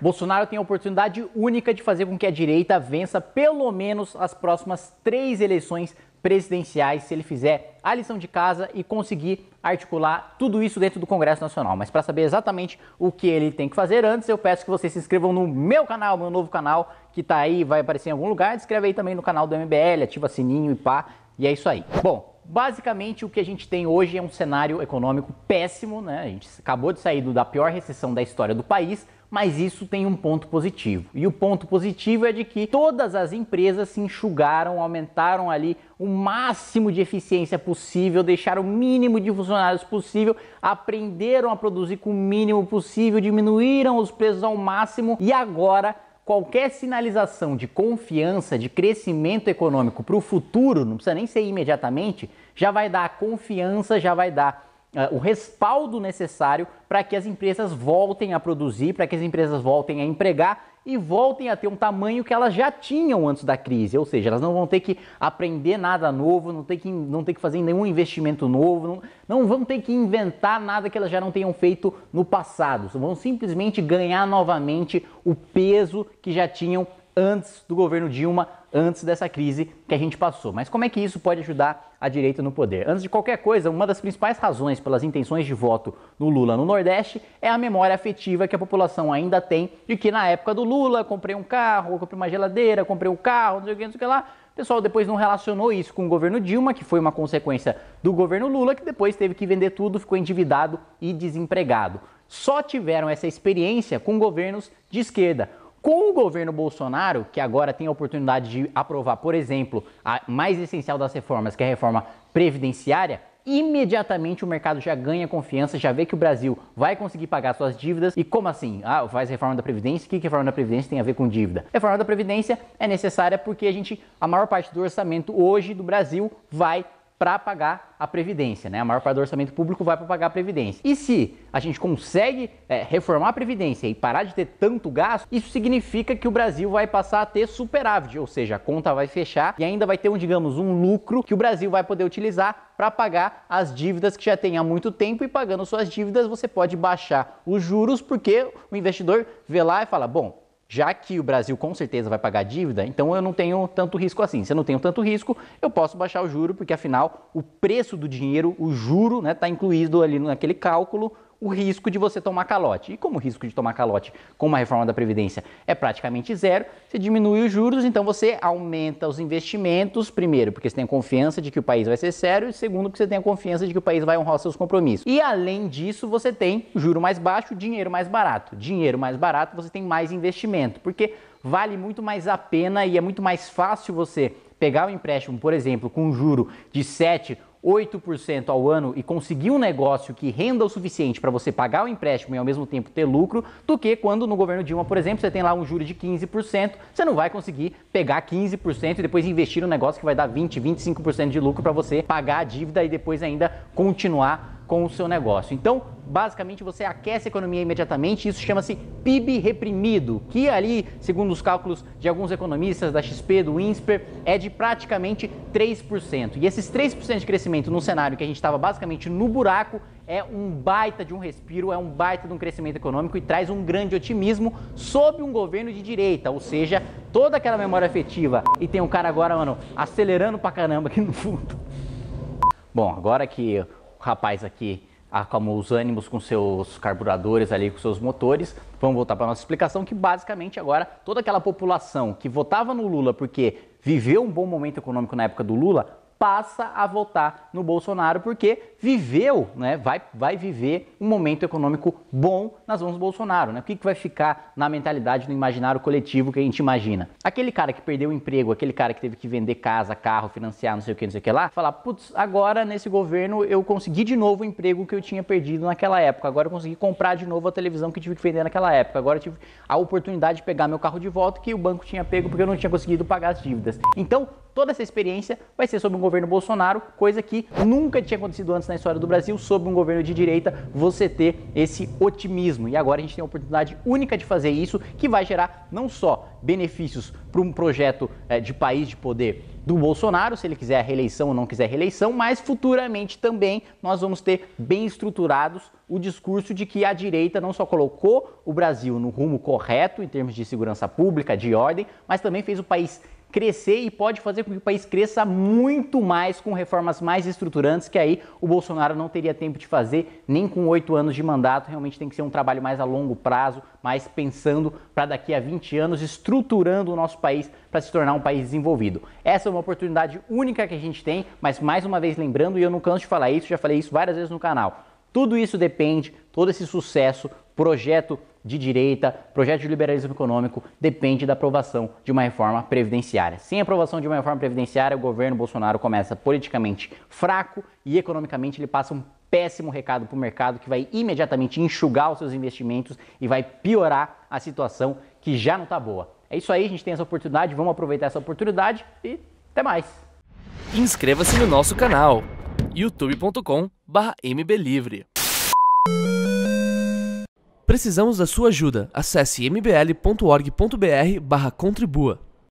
Bolsonaro tem a oportunidade única de fazer com que a direita vença pelo menos as próximas três eleições presidenciais se ele fizer a lição de casa e conseguir articular tudo isso dentro do Congresso Nacional. Mas para saber exatamente o que ele tem que fazer antes, eu peço que vocês se inscrevam no meu canal, meu novo canal, que está aí, vai aparecer em algum lugar. Se inscreve aí também no canal do MBL, ativa sininho e pá. E é isso aí. Bom, basicamente o que a gente tem hoje é um cenário econômico péssimo, né? A gente acabou de sair da pior recessão da história do país. Mas isso tem um ponto positivo. E o ponto positivo é de que todas as empresas se enxugaram, aumentaram ali o máximo de eficiência possível, deixaram o mínimo de funcionários possível, aprenderam a produzir com o mínimo possível, diminuíram os preços ao máximo e agora qualquer sinalização de confiança, de crescimento econômico para o futuro, não precisa nem ser imediatamente, já vai dar confiança, já vai dar ah, o respaldo necessário para que as empresas voltem a produzir, para que as empresas voltem a empregar e voltem a ter um tamanho que elas já tinham antes da crise. Ou seja, elas não vão ter que aprender nada novo, não ter que, não ter que fazer nenhum investimento novo, não, não vão ter que inventar nada que elas já não tenham feito no passado. Vão simplesmente ganhar novamente o peso que já tinham antes do governo Dilma, antes dessa crise que a gente passou. Mas como é que isso pode ajudar a direita no poder? Antes de qualquer coisa, uma das principais razões pelas intenções de voto no Lula no Nordeste é a memória afetiva que a população ainda tem de que na época do Lula comprei um carro, comprei uma geladeira, comprei um carro, não sei o que, não sei o que lá. O pessoal depois não relacionou isso com o governo Dilma, que foi uma consequência do governo Lula, que depois teve que vender tudo, ficou endividado e desempregado. Só tiveram essa experiência com governos de esquerda. Com o governo Bolsonaro, que agora tem a oportunidade de aprovar, por exemplo, a mais essencial das reformas, que é a reforma previdenciária, imediatamente o mercado já ganha confiança, já vê que o Brasil vai conseguir pagar suas dívidas. E como assim? Ah, faz reforma da Previdência? O que, que reforma da Previdência tem a ver com dívida? Reforma da Previdência é necessária porque a gente, a maior parte do orçamento hoje do Brasil vai para pagar a previdência, né? A maior parte do orçamento público vai para pagar a previdência. E se a gente consegue é, reformar a previdência e parar de ter tanto gasto, isso significa que o Brasil vai passar a ter superávit, ou seja, a conta vai fechar e ainda vai ter um, digamos, um lucro que o Brasil vai poder utilizar para pagar as dívidas que já tem há muito tempo e pagando suas dívidas você pode baixar os juros porque o investidor vê lá e fala, bom, já que o Brasil com certeza vai pagar dívida, então eu não tenho tanto risco assim. Se eu não tenho tanto risco, eu posso baixar o juro, porque afinal o preço do dinheiro, o juro, está né, tá incluído ali naquele cálculo o risco de você tomar calote. E como o risco de tomar calote com uma reforma da Previdência é praticamente zero, você diminui os juros, então você aumenta os investimentos, primeiro, porque você tem confiança de que o país vai ser sério, e segundo, porque você tem a confiança de que o país vai honrar seus compromissos. E além disso, você tem juro mais baixo, dinheiro mais barato. Dinheiro mais barato, você tem mais investimento, porque vale muito mais a pena e é muito mais fácil você pegar um empréstimo, por exemplo, com um juro de 7 8% ao ano e conseguir um negócio que renda o suficiente para você pagar o empréstimo e ao mesmo tempo ter lucro, do que quando no governo Dilma, por exemplo, você tem lá um juro de 15%, você não vai conseguir pegar 15% e depois investir um negócio que vai dar 20, 25% de lucro para você pagar a dívida e depois ainda continuar com o seu negócio. Então, basicamente você aquece a economia imediatamente. Isso chama-se PIB reprimido, que ali, segundo os cálculos de alguns economistas da XP, do INSPER, é de praticamente 3%. E esses 3% de crescimento num cenário que a gente estava basicamente no buraco é um baita de um respiro, é um baita de um crescimento econômico e traz um grande otimismo sob um governo de direita, ou seja, toda aquela memória afetiva. E tem um cara agora, mano, acelerando pra caramba aqui no fundo. Bom, agora que o rapaz aqui acalmou os ânimos com seus carburadores ali, com seus motores. Vamos voltar para a nossa explicação que basicamente agora toda aquela população que votava no Lula porque viveu um bom momento econômico na época do Lula, passa a votar no Bolsonaro porque viveu, né, vai, vai viver um momento econômico bom nas mãos do Bolsonaro. Né? O que, que vai ficar na mentalidade, no imaginário coletivo que a gente imagina? Aquele cara que perdeu o emprego, aquele cara que teve que vender casa, carro, financiar, não sei o que, não sei o que lá, falar, putz, agora nesse governo eu consegui de novo o emprego que eu tinha perdido naquela época, agora eu consegui comprar de novo a televisão que tive que vender naquela época, agora eu tive a oportunidade de pegar meu carro de volta que o banco tinha pego porque eu não tinha conseguido pagar as dívidas. Então, toda essa experiência vai ser sobre o governo Bolsonaro, coisa que nunca tinha acontecido antes na história do Brasil, sob um governo de direita, você ter esse otimismo. E agora a gente tem a oportunidade única de fazer isso, que vai gerar não só benefícios para um projeto eh, de país de poder do Bolsonaro, se ele quiser a reeleição ou não quiser a reeleição, mas futuramente também nós vamos ter bem estruturados o discurso de que a direita não só colocou o Brasil no rumo correto em termos de segurança pública, de ordem, mas também fez o país crescer e pode fazer com que o país cresça muito mais com reformas mais estruturantes que aí o Bolsonaro não teria tempo de fazer nem com oito anos de mandato. Realmente tem que ser um trabalho mais a longo prazo, mais pensando para daqui a 20 anos, estruturando o nosso país para se tornar um país desenvolvido. Essa é uma oportunidade única que a gente tem, mas mais uma vez lembrando, e eu não canso de falar isso, já falei isso várias vezes no canal. Tudo isso depende, todo esse sucesso projeto de direita, projeto de liberalismo econômico, depende da aprovação de uma reforma previdenciária. Sem aprovação de uma reforma previdenciária, o governo Bolsonaro começa politicamente fraco e economicamente ele passa um péssimo recado para o mercado que vai imediatamente enxugar os seus investimentos e vai piorar a situação que já não está boa. É isso aí, a gente tem essa oportunidade, vamos aproveitar essa oportunidade e até mais. Inscreva-se no nosso canal youtube.com/mblivre. Precisamos da sua ajuda. Acesse mbl.org.br/contribua.